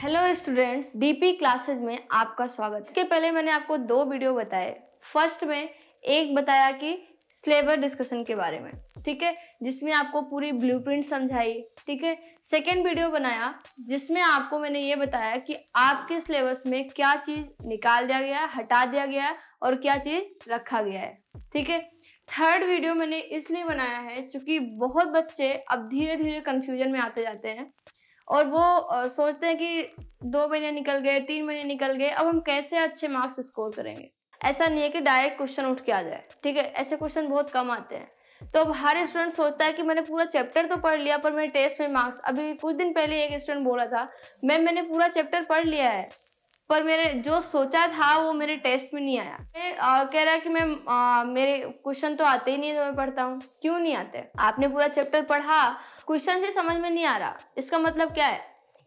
hello students DP classes में आपका स्वागत इसके पहले मैंने आपको दो वीडियो बताए फर्स्ट में एक बताया कि स्लेबर डिस्कशन के बारे में ठीक है जिसमें आपको पूरी ब्लूप्रिंट समझाई ठीक है सेकेंड वीडियो बनाया जिसमें आपको मैंने ये बताया कि आपके सिलेबस में क्या चीज़ निकाल दिया गया है हटा दिया गया है और क्या चीज़ रखा गया है ठीक है थर्ड वीडियो मैंने इसलिए बनाया है क्योंकि बहुत बच्चे अब धीरे धीरे कन्फ्यूजन में आते जाते हैं और वो सोचते हैं कि दो महीने निकल गए तीन महीने निकल गए अब हम कैसे अच्छे मार्क्स स्कोर करेंगे ऐसा नहीं है कि डायरेक्ट क्वेश्चन उठ के आ जाए ठीक है ऐसे क्वेश्चन बहुत कम आते हैं तो अब हर स्टूडेंट सोचता है कि मैंने पूरा चैप्टर तो पढ़ लिया पर मेरे टेस्ट में मार्क्स अभी कुछ दिन पहले एक स्टूडेंट बोला था मैम मैंने पूरा चैप्टर पढ़ लिया है पर मेरे जो सोचा था वो मेरे टेस्ट में नहीं आया मैं आ, कह रहा कि मैं आ, मेरे क्वेश्चन तो आते ही नहीं जो तो मैं पढ़ता हूँ क्यों नहीं आते आपने पूरा चैप्टर पढ़ा क्वेश्चन से समझ में नहीं आ रहा इसका मतलब क्या है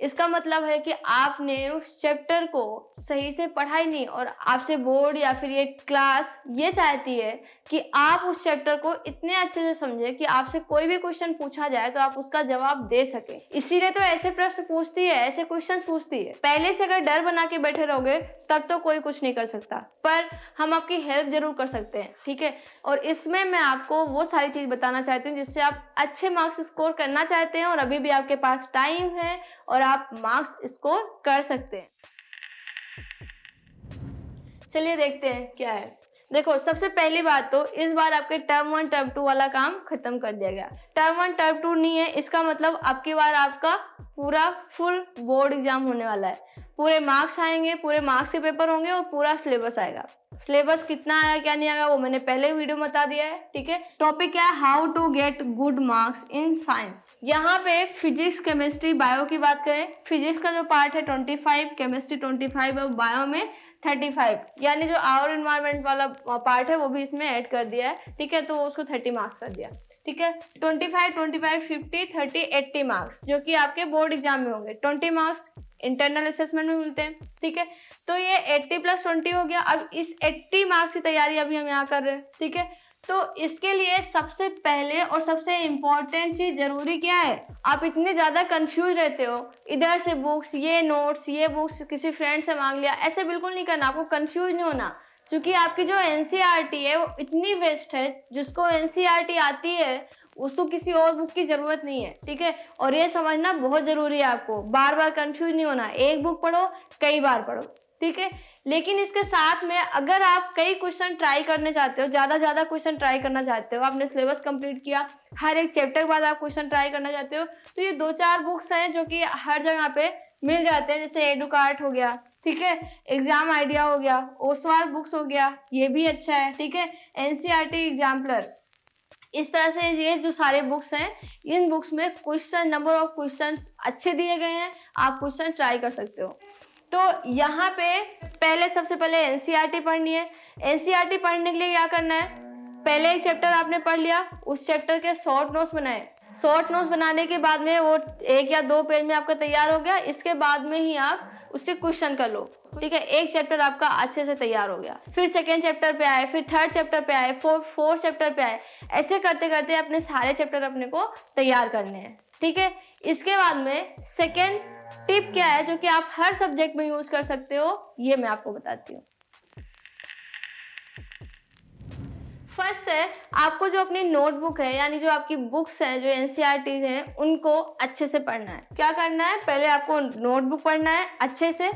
इसका मतलब है कि आपने उस चैप्टर को सही से पढ़ाई नहीं और आपसे बोर्ड या फिर ये क्लास ये चाहती है कि आप उस चैप्टर को इतने अच्छे से समझे कि आपसे कोई भी क्वेश्चन पूछा जाए तो आप उसका जवाब दे सके इसीलिए तो ऐसे प्रश्न पूछती है ऐसे क्वेश्चन पूछती है पहले से अगर डर बना के बैठे रहोगे तब तो कोई कुछ नहीं कर सकता पर हम आपकी हेल्प जरूर कर सकते हैं ठीक है और इसमें मैं आपको वो सारी चीज़ बताना चाहती हूँ जिससे आप अच्छे मार्क्स स्कोर करना चाहते हैं और अभी भी आपके पास टाइम है और आप आप मार्क्स स्कोर कर सकते हैं चलिए देखते हैं क्या है देखो सबसे पहली बात तो इस बार आपके टर्म वन टर्म टू वाला काम खत्म कर दिया गया टर्म वन टर्म टू नहीं है इसका मतलब आपकी बार आपका पूरा फुल बोर्ड एग्जाम होने वाला है पूरे मार्क्स आएंगे पूरे मार्क्स के पेपर होंगे और पूरा सिलेबस आएगा सिलेबस कितना आया क्या नहीं आएगा वो मैंने पहले वीडियो में बता दिया है ठीक है टॉपिक क्या है how to get good marks in science यहाँ पे फिजिक्स केमिस्ट्री बायो की बात करें फिजिक्स का जो पार्ट है फाइव केमिस्ट्री फाइव और बायो में थर्टी फाइव यानी जो आवर इन्वायरमेंट वाला पार्ट है वो भी इसमें ऐड कर दिया है ठीक है तो उसको थर्टी मार्क्स कर दिया ठीक है twenty five twenty five fifty thirty eighty marks जो कि आपके बोर्ड एग्जाम में होंगे ट्वेंटी मार्क्स इंटरनल असेसमेंट में मिलते हैं ठीक है तो ये एट्टी प्लस ट्वेंटी हो गया अब इस एट्टी मार्क्स की तैयारी अभी हम यहाँ कर रहे हैं ठीक है तो इसके लिए सबसे पहले और सबसे इम्पॉर्टेंट चीज़ ज़रूरी क्या है आप इतने ज़्यादा कंफ्यूज रहते हो इधर से बुक्स ये नोट्स ये बुक्स किसी फ्रेंड से मांग लिया ऐसे बिल्कुल नहीं करना आपको कंफ्यूज नहीं होना क्योंकि आपकी जो एन e है वो इतनी वेस्ट है जिसको एन e आती है उसको किसी और बुक की ज़रूरत नहीं है ठीक है और ये समझना बहुत ज़रूरी है आपको बार बार कंफ्यूज नहीं होना एक बुक पढ़ो कई बार पढ़ो ठीक है लेकिन इसके साथ में अगर आप कई क्वेश्चन ट्राई करने चाहते हो ज़्यादा ज़्यादा क्वेश्चन ट्राई करना चाहते हो आपने सिलेबस कंप्लीट किया हर एक चैप्टर के बाद आप क्वेश्चन ट्राई करना चाहते हो तो ये दो चार बुक्स हैं जो कि हर जगह पे मिल जाते हैं जैसे एडुकार्ट हो गया ठीक है एग्जाम आइडिया हो गया ओसवाल बुक्स हो गया ये भी अच्छा है ठीक है N C R T exemplar इस तरह से ये जो सारे बुक्स हैं इन बुक्स में क्वेश्चन नंबर ऑफ क्वेश्चन अच्छे दिए गए हैं आप क्वेश्चन ट्राई कर सकते हो तो यहाँ पे पहले सबसे पहले एनसीईआरटी e पढ़नी है एनसीईआरटी e पढ़ने के लिए क्या करना है पहले एक चैप्टर आपने पढ़ लिया उस चैप्टर के शॉर्ट नोट्स बनाए शॉर्ट नोट्स बनाने के बाद में वो एक या दो पेज में आपका तैयार हो गया इसके बाद में ही आप उसके क्वेश्चन कर लो ठीक है एक चैप्टर आपका अच्छे से तैयार हो गया फिर सेकेंड चैप्टर पे आए फिर थर्ड चैप्टर पे आए फोर्थ फोर्थ चैप्टर पे आए ऐसे करते करते अपने सारे चैप्टर अपने को तैयार करने हैं ठीक है इसके बाद में सेकेंड टिप क्या है जो कि आप हर सब्जेक्ट में यूज कर सकते हो ये मैं आपको बताती हूँ फर्स्ट है आपको जो अपनी नोटबुक है यानी जो आपकी बुक्स हैं जो एन e हैं उनको अच्छे से पढ़ना है क्या करना है पहले आपको नोटबुक पढ़ना है अच्छे से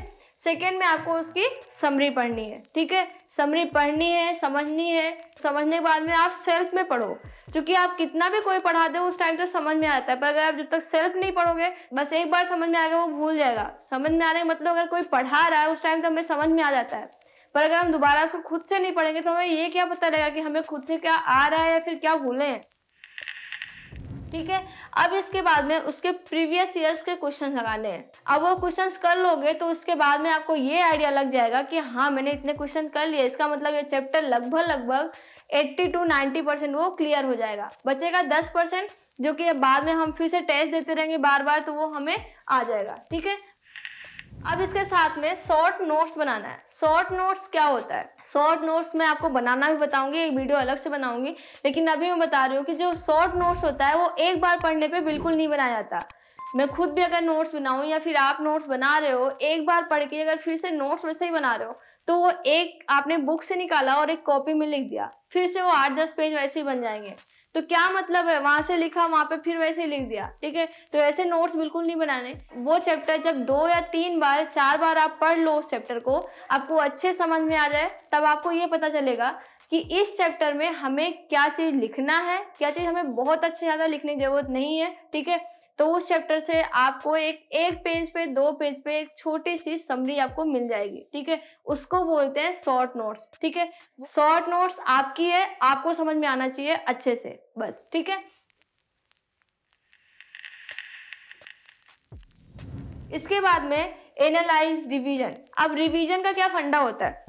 सेकेंड में आपको उसकी समरी पढ़नी है ठीक है समरी पढ़नी है समझनी है समझने के बाद में आप सेल्फ में पढ़ो क्योंकि आप कितना भी कोई पढ़ा दे उस टाइम तक तो समझ में आता है पर अगर आप जब तक सेल्फ नहीं पढ़ोगे बस एक बार समझ में आएगा वो भूल जाएगा समझ में आने का मतलब अगर कोई पढ़ा रहा है उस टाइम तो हमें समझ में आ जाता है पर अगर हम दोबारा उसको खुद से नहीं पढ़ेंगे तो हमें ये क्या पता लगेगा कि हमें खुद से क्या आ रहा है या फिर क्या भूलें हैं ठीक है अब इसके बाद में उसके प्रीवियस ईयर्स के क्वेश्चन लगाने हैं अब वो क्वेश्चन कर लोगे तो उसके बाद में आपको ये आइडिया लग जाएगा कि हाँ मैंने इतने क्वेश्चन कर लिए इसका मतलब ये चैप्टर लगभग लगभग 80 टू 90 परसेंट वो क्लियर हो जाएगा बचेगा 10 परसेंट जो कि बाद में हम फिर से टेस्ट देते रहेंगे बार बार तो वो हमें आ जाएगा ठीक है अब इसके साथ में शॉर्ट नोट्स बनाना है शॉर्ट नोट्स क्या होता है शॉर्ट नोट्स मैं आपको बनाना भी बताऊंगी एक वीडियो अलग से बनाऊंगी लेकिन अभी मैं बता रही हूँ कि जो शॉर्ट नोट्स होता है वो एक बार पढ़ने पे बिल्कुल नहीं बनाया जाता मैं खुद भी अगर नोट्स बनाऊँ या फिर आप नोट्स बना रहे हो एक बार पढ़ के अगर फिर से नोट्स वैसे ही बना रहे हो तो वो एक आपने बुक से निकाला और एक कॉपी में लिख दिया फिर से वो आठ दस पेज वैसे ही बन जाएंगे तो क्या मतलब है वहाँ से लिखा वहाँ पे फिर वैसे ही लिख दिया ठीक है तो ऐसे नोट्स बिल्कुल नहीं बनाने वो चैप्टर जब दो या तीन बार चार बार आप पढ़ लो उस चैप्टर को आपको अच्छे समझ में आ जाए तब आपको ये पता चलेगा कि इस चैप्टर में हमें क्या चीज़ लिखना है क्या चीज़ हमें बहुत अच्छे ज़्यादा लिखने की ज़रूरत नहीं है ठीक है तो उस चैप्टर से आपको एक एक पेज पे दो पेज पे एक छोटी सी समरी आपको मिल जाएगी ठीक है उसको बोलते हैं शॉर्ट नोट्स ठीक है शॉर्ट नोट्स आपकी है आपको समझ में आना चाहिए अच्छे से बस ठीक है इसके बाद में एनालाइज रिवीजन अब रिवीजन का क्या फंडा होता है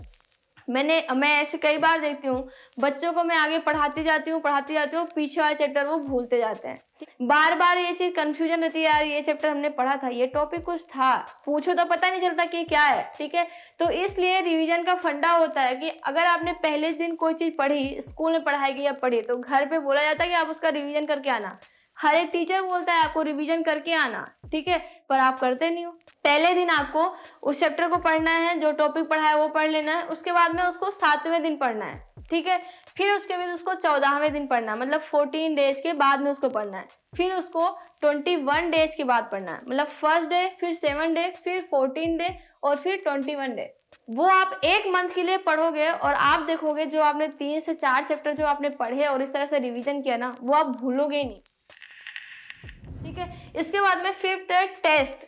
मैंने मैं ऐसे कई बार देखती हूँ बच्चों को मैं आगे पढ़ाती जाती हूँ पढ़ाती जाती हूँ पीछे वाले चैप्टर वो भूलते जाते हैं बार बार ये चीज़ कन्फ्यूजन रहती है यार ये चैप्टर हमने पढ़ा था ये टॉपिक कुछ था पूछो तो पता नहीं चलता कि क्या है ठीक है तो इसलिए रिविजन का फंडा होता है कि अगर आपने पहले दिन कोई चीज़ पढ़ी स्कूल में पढ़ाई गई या पढ़ी तो घर पर बोला जाता है कि आप उसका रिविजन करके आना हर एक टीचर बोलता है आपको रिवीजन करके आना ठीक है पर आप करते नहीं हो पहले दिन आपको उस चैप्टर को पढ़ना है जो टॉपिक पढ़ा है वो पढ़ लेना है उसके बाद में उसको सातवें दिन पढ़ना है ठीक है फिर उसके बाद उसको चौदहवें दिन पढ़ना है मतलब फोर्टीन डेज के बाद में उसको पढ़ना है फिर उसको ट्वेंटी वन डेज के बाद पढ़ना है मतलब फर्स्ट डे फिर सेवन डे फिर फोर्टीन डे और फिर ट्वेंटी वन डे वो आप एक मंथ के लिए पढ़ोगे और आप देखोगे जो आपने तीन से चार चैप्टर जो आपने पढ़े और इस तरह से रिवीजन किया ना वो आप भूलोगे नहीं ठीक है इसके बाद में फिफ्थ है टेस्ट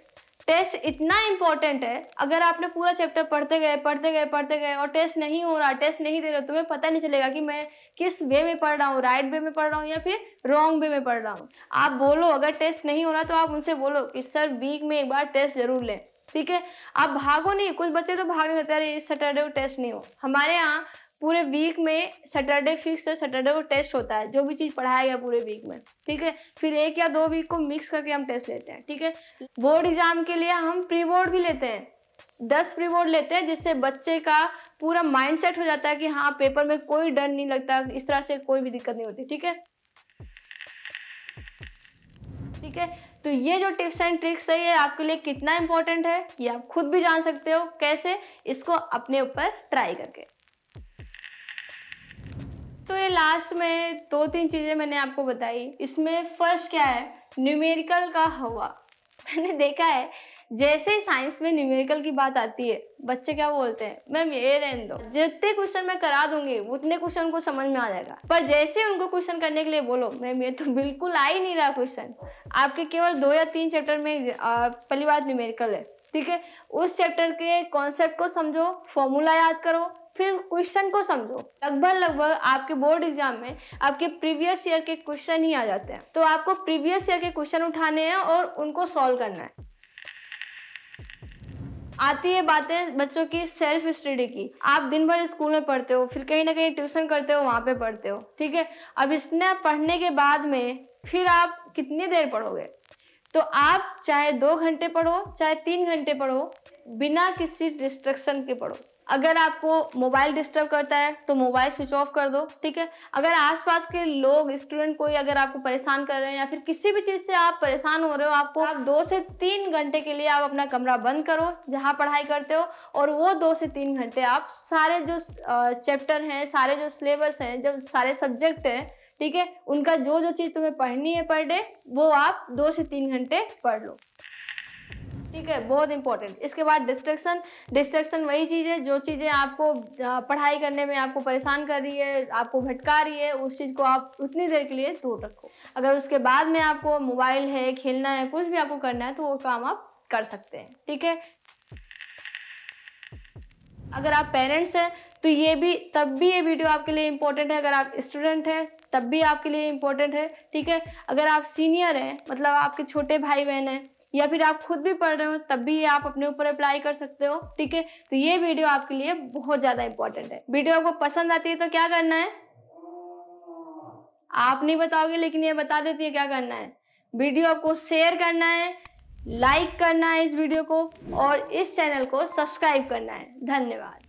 टेस्ट इतना इंपॉर्टेंट है अगर आपने पूरा चैप्टर पढ़ते गए पढ़ते गए पढ़ते गए और टेस्ट नहीं हो रहा टेस्ट नहीं दे रहा तुम्हें पता नहीं चलेगा कि मैं किस वे में पढ़ रहा हूँ राइट वे में पढ़ रहा हूँ या फिर रॉन्ग वे में पढ़ रहा हूँ आप बोलो अगर टेस्ट नहीं हो रहा तो आप उनसे बोलो कि सर वीक में एक बार टेस्ट ज़रूर लें ठीक है आप भागो नहीं कुछ बच्चे तो भागने लगते अरे इस सैटरडे को टेस्ट नहीं हो हमारे यहाँ पूरे वीक में सैटरडे फिक्स है सैटरडे को टेस्ट होता है जो भी चीज़ पढ़ाया गया पूरे वीक में ठीक है फिर एक या दो वीक को मिक्स करके हम टेस्ट लेते हैं ठीक है बोर्ड एग्ज़ाम के लिए हम प्री बोर्ड भी लेते हैं दस प्री बोर्ड लेते हैं जिससे बच्चे का पूरा माइंड सेट हो जाता है कि हाँ पेपर में कोई डर नहीं लगता इस तरह से कोई भी दिक्कत नहीं होती ठीक है ठीक है तो ये जो टिप्स एंड ट्रिक्स है ये आपके लिए कितना इंपॉर्टेंट है ये आप खुद भी जान सकते हो कैसे इसको अपने ऊपर ट्राई करके तो ये लास्ट में दो तीन चीज़ें मैंने आपको बताई इसमें फर्स्ट क्या है न्यूमेरिकल का हवा मैंने देखा है जैसे ही साइंस में न्यूमेरिकल की बात आती है बच्चे क्या बोलते हैं मैम ये रहने दो जितने क्वेश्चन मैं करा दूंगी उतने क्वेश्चन को समझ में आ जाएगा पर जैसे उनको क्वेश्चन करने के लिए बोलो मैम ये तो बिल्कुल आ ही नहीं रहा क्वेश्चन आपके केवल दो या तीन चैप्टर में पहली बात न्यूमेरिकल है ठीक है उस चैप्टर के कॉन्सेप्ट को समझो फॉर्मूला याद करो फिर क्वेश्चन को समझो लगभग लगभग आपके बोर्ड एग्जाम में आपके प्रीवियस ईयर के क्वेश्चन ही आ जाते हैं तो आपको प्रीवियस ईयर के क्वेश्चन उठाने हैं और उनको सॉल्व करना है आती है बातें बच्चों की सेल्फ स्टडी की आप दिन भर स्कूल में पढ़ते हो फिर कहीं ना कहीं ट्यूशन करते हो वहाँ पे पढ़ते हो ठीक है अब इसने पढ़ने के बाद में फिर आप कितनी देर पढ़ोगे तो आप चाहे दो घंटे पढ़ो चाहे तीन घंटे पढ़ो बिना किसी डिस्ट्रक्शन के पढ़ो अगर आपको मोबाइल डिस्टर्ब करता है तो मोबाइल स्विच ऑफ कर दो ठीक है अगर आसपास के लोग स्टूडेंट कोई अगर आपको परेशान कर रहे हैं या फिर किसी भी चीज़ से आप परेशान हो रहे हो आपको आप दो से तीन घंटे के लिए आप अपना कमरा बंद करो जहाँ पढ़ाई करते हो और वो दो से तीन घंटे आप सारे जो चैप्टर हैं सारे जो सिलेबस हैं जो सारे सब्जेक्ट हैं ठीक है उनका जो जो चीज़ तुम्हें पढ़नी है पर डे वो आप दो से तीन घंटे पढ़ लो ठीक है बहुत इंपॉर्टेंट इसके बाद डिस्ट्रक्शन डिस्ट्रक्शन वही चीज़ है जो चीज़ें आपको पढ़ाई करने में आपको परेशान कर रही है आपको भटका रही है उस चीज़ को आप उतनी देर के लिए दूर रखो अगर उसके बाद में आपको मोबाइल है खेलना है कुछ भी आपको करना है तो वो काम आप कर सकते हैं ठीक है अगर आप पेरेंट्स हैं तो ये भी तब भी ये वीडियो आपके लिए इम्पोर्टेंट है अगर आप स्टूडेंट हैं तब भी आपके लिए इम्पोर्टेंट है ठीक है अगर आप सीनियर हैं मतलब आपके छोटे भाई बहन हैं या फिर आप खुद भी पढ़ रहे हो तब भी आप अपने ऊपर अप्लाई कर सकते हो ठीक है तो ये वीडियो आपके लिए बहुत ज़्यादा इंपॉर्टेंट है वीडियो आपको पसंद आती है तो क्या करना है आप नहीं बताओगे लेकिन ये बता देती है क्या करना है वीडियो आपको शेयर करना है लाइक करना है इस वीडियो को और इस चैनल को सब्सक्राइब करना है धन्यवाद